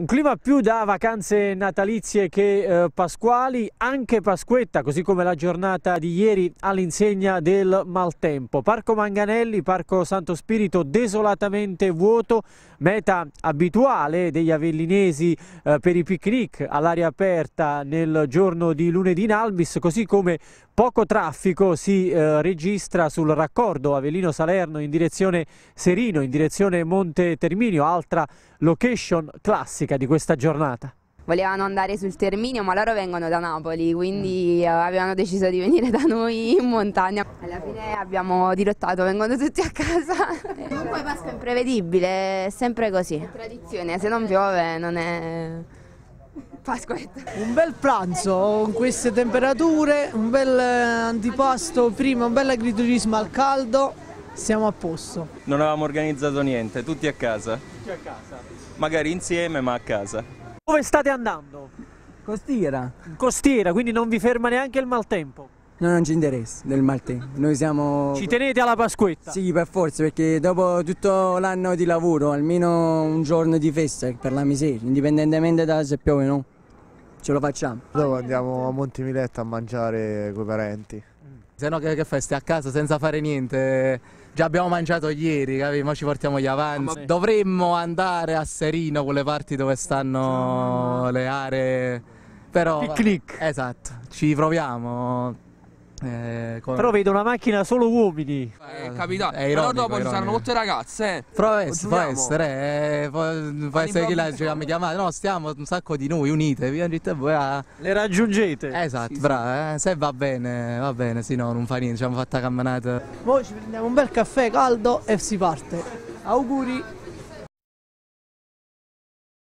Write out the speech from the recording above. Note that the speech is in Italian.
Un clima più da vacanze natalizie che eh, pasquali, anche Pasquetta, così come la giornata di ieri all'insegna del maltempo. Parco Manganelli, Parco Santo Spirito desolatamente vuoto, meta abituale degli avellinesi eh, per i picnic all'aria aperta nel giorno di lunedì in Albis, così come Poco traffico si eh, registra sul raccordo Avellino-Salerno in direzione Serino, in direzione Monte Terminio, altra location classica di questa giornata volevano andare sul Terminio ma loro vengono da Napoli quindi mm. eh, avevano deciso di venire da noi in montagna alla fine abbiamo dirottato vengono tutti a casa comunque Pasqua è imprevedibile è sempre così è tradizione se non piove non è Pasquetta. Un bel pranzo con queste temperature, un bel eh, antipasto prima, un bel agriturismo al caldo, siamo a posto. Non avevamo organizzato niente, tutti a casa. Tutti a casa. Magari insieme ma a casa. Dove state andando? Costiera. Costiera, quindi non vi ferma neanche il maltempo. No, non ci interessa del Maltese, noi siamo... Ci tenete alla Pasquetta? Sì, per forza, perché dopo tutto l'anno di lavoro, almeno un giorno di festa per la miseria, indipendentemente da se piove o no, ce lo facciamo. Dopo andiamo a Montimiletto a mangiare con i parenti. Se no che, che fai, stai a casa senza fare niente, già abbiamo mangiato ieri, capito? Ma ci portiamo gli avanzi. Dovremmo andare a Serino, quelle parti dove stanno le aree... Però... Picnic! Esatto, ci proviamo. Eh, con... Però vedo una macchina solo uomini. Eh, eh capita. È ironico, Però dopo ci saranno molte ragazze. Eh. Però eh, può essere, può, essere chi la mi chiamate. No, stiamo un sacco di noi, unitevi. Le raggiungete. Eh, esatto, sì, bravo. Eh. Se va bene, va bene, se no, non fa niente, ci abbiamo fatta camminata. Noi ci prendiamo un bel caffè caldo e si parte. Auguri